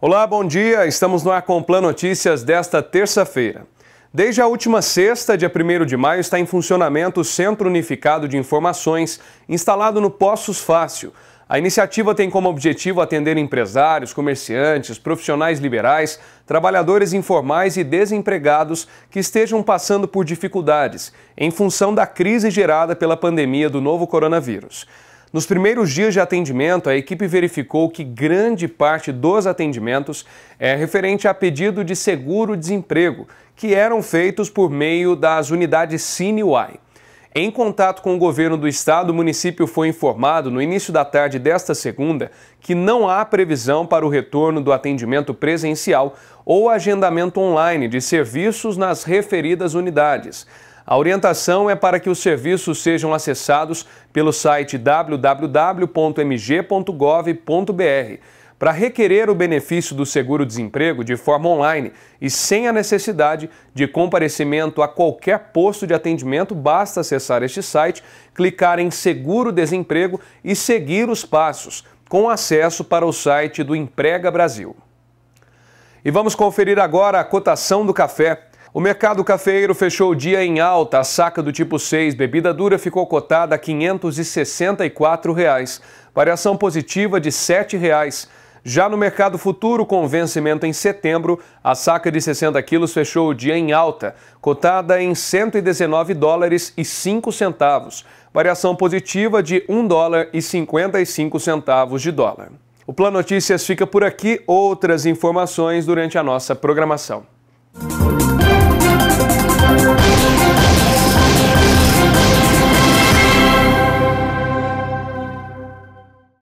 Olá, bom dia. Estamos no Acomplan Notícias desta terça-feira. Desde a última sexta, dia 1 de maio, está em funcionamento o Centro Unificado de Informações, instalado no Poços Fácil. A iniciativa tem como objetivo atender empresários, comerciantes, profissionais liberais, trabalhadores informais e desempregados que estejam passando por dificuldades em função da crise gerada pela pandemia do novo coronavírus. Nos primeiros dias de atendimento, a equipe verificou que grande parte dos atendimentos é referente a pedido de seguro-desemprego, que eram feitos por meio das unidades CineY. Em contato com o governo do estado, o município foi informado no início da tarde desta segunda que não há previsão para o retorno do atendimento presencial ou agendamento online de serviços nas referidas unidades. A orientação é para que os serviços sejam acessados pelo site www.mg.gov.br para requerer o benefício do seguro-desemprego de forma online e sem a necessidade de comparecimento a qualquer posto de atendimento, basta acessar este site, clicar em Seguro-Desemprego e seguir os passos, com acesso para o site do Emprega Brasil. E vamos conferir agora a cotação do café. O mercado cafeiro fechou o dia em alta. A saca do tipo 6, bebida dura, ficou cotada a R$ 564. Reais, variação positiva de R$ 7,00. Reais. Já no mercado futuro, com vencimento em setembro, a saca de 60 quilos fechou o dia em alta, cotada em 119 dólares e 5 centavos, variação positiva de 1 dólar e 55 centavos de dólar. O Plano Notícias fica por aqui, outras informações durante a nossa programação.